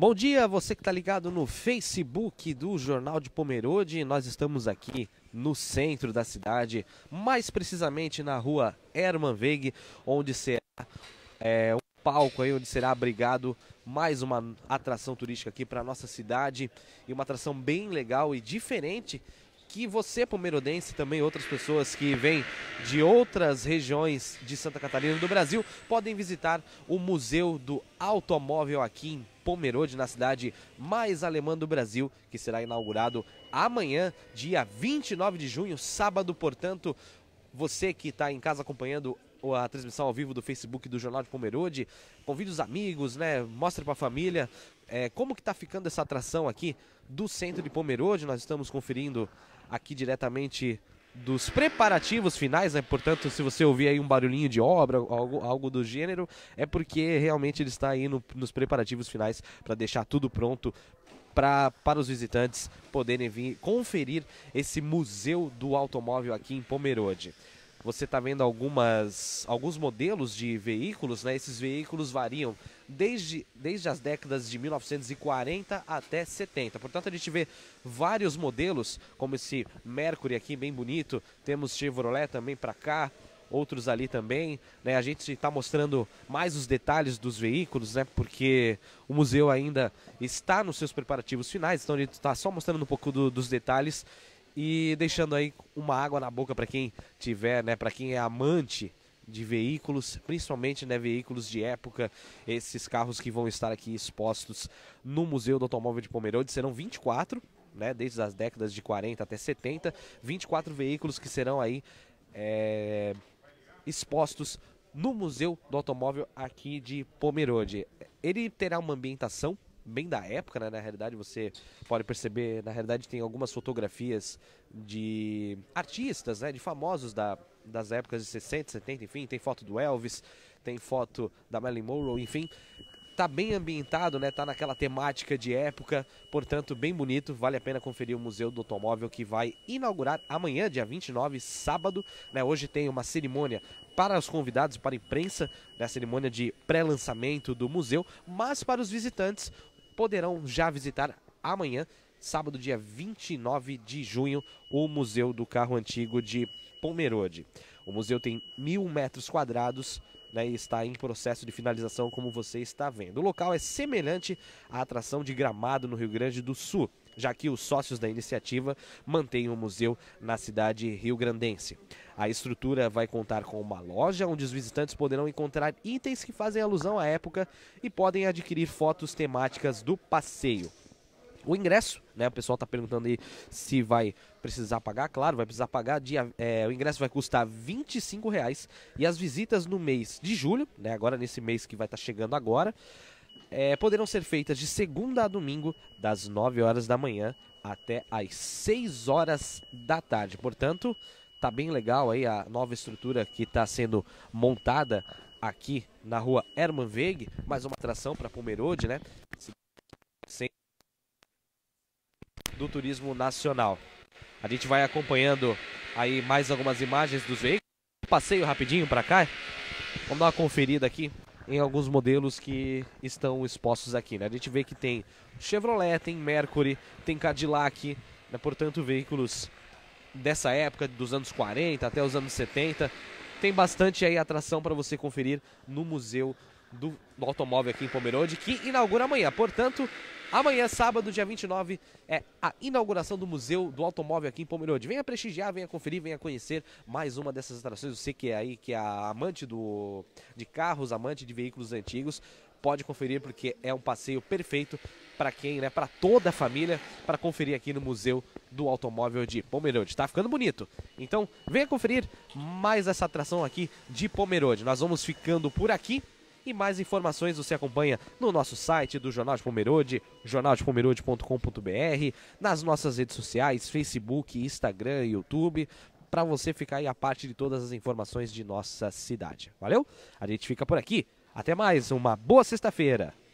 Bom dia, você que está ligado no Facebook do Jornal de Pomerode. Nós estamos aqui no centro da cidade, mais precisamente na rua Herman Veig, onde será é, um palco aí, onde será abrigado mais uma atração turística aqui para a nossa cidade. E uma atração bem legal e diferente que você, palmeirense, também outras pessoas que vêm de outras regiões de Santa Catarina do Brasil, podem visitar o Museu do Automóvel aqui em Pomerode, na cidade mais alemã do Brasil, que será inaugurado amanhã, dia 29 de junho, sábado, portanto, você que está em casa acompanhando a transmissão ao vivo do Facebook do Jornal de Pomerode. Convide os amigos, né? Mostre para a família é, como que está ficando essa atração aqui do centro de Pomerode. Nós estamos conferindo aqui diretamente dos preparativos finais, né? Portanto, se você ouvir aí um barulhinho de obra, algo, algo do gênero, é porque realmente ele está aí no, nos preparativos finais para deixar tudo pronto pra, para os visitantes poderem vir conferir esse museu do automóvel aqui em Pomerode você está vendo algumas, alguns modelos de veículos, né? Esses veículos variam desde, desde as décadas de 1940 até 70. Portanto, a gente vê vários modelos, como esse Mercury aqui, bem bonito. Temos Chevrolet também para cá, outros ali também. Né? A gente está mostrando mais os detalhes dos veículos, né? porque o museu ainda está nos seus preparativos finais, então a gente está só mostrando um pouco do, dos detalhes. E deixando aí uma água na boca para quem tiver, né, para quem é amante de veículos, principalmente né, veículos de época, esses carros que vão estar aqui expostos no Museu do Automóvel de Pomerode serão 24, né, desde as décadas de 40 até 70, 24 veículos que serão aí é, expostos no Museu do Automóvel aqui de Pomerode. Ele terá uma ambientação bem da época, né? Na realidade, você pode perceber, na realidade, tem algumas fotografias de artistas, né? De famosos da, das épocas de 60, 70, enfim. Tem foto do Elvis, tem foto da Marilyn Monroe, enfim tá bem ambientado, né? Tá naquela temática de época, portanto, bem bonito. Vale a pena conferir o Museu do Automóvel que vai inaugurar amanhã, dia 29, sábado, né? Hoje tem uma cerimônia para os convidados, para a imprensa, da né? cerimônia de pré-lançamento do museu, mas para os visitantes poderão já visitar amanhã, sábado, dia 29 de junho, o Museu do Carro Antigo de Pomerode. O museu tem mil metros quadrados, né, e está em processo de finalização, como você está vendo. O local é semelhante à atração de Gramado, no Rio Grande do Sul, já que os sócios da iniciativa mantêm o um museu na cidade rio-grandense. A estrutura vai contar com uma loja onde os visitantes poderão encontrar itens que fazem alusão à época e podem adquirir fotos temáticas do passeio o ingresso, né? O pessoal está perguntando aí se vai precisar pagar. Claro, vai precisar pagar. Dia, é, o ingresso vai custar R$ reais e as visitas no mês de julho, né? Agora nesse mês que vai estar tá chegando agora, é, poderão ser feitas de segunda a domingo, das 9 horas da manhã até as 6 horas da tarde. Portanto, tá bem legal aí a nova estrutura que está sendo montada aqui na rua Hermann Veig, mais uma atração para Pomerode, né? Sem do turismo nacional. A gente vai acompanhando aí mais algumas imagens dos veículos. Passeio rapidinho para cá. Vamos dar uma conferida aqui em alguns modelos que estão expostos aqui. Né? A gente vê que tem Chevrolet, tem Mercury, tem Cadillac, né? portanto, veículos dessa época, dos anos 40 até os anos 70. Tem bastante aí atração para você conferir no Museu do, do Automóvel aqui em Pomerode, que inaugura amanhã. Portanto, Amanhã, sábado, dia 29, é a inauguração do Museu do Automóvel aqui em Pomerode. Venha prestigiar, venha conferir, venha conhecer mais uma dessas atrações. Você que é aí, que é amante do, de carros, amante de veículos antigos, pode conferir porque é um passeio perfeito para quem, né, para toda a família, para conferir aqui no Museu do Automóvel de Pomerode. Está ficando bonito. Então, venha conferir mais essa atração aqui de Pomerode. Nós vamos ficando por aqui. E mais informações você acompanha no nosso site do Jornal de Pomerode, jornaldepomerode.com.br, nas nossas redes sociais, Facebook, Instagram, YouTube, para você ficar aí a parte de todas as informações de nossa cidade. Valeu? A gente fica por aqui. Até mais, uma boa sexta-feira.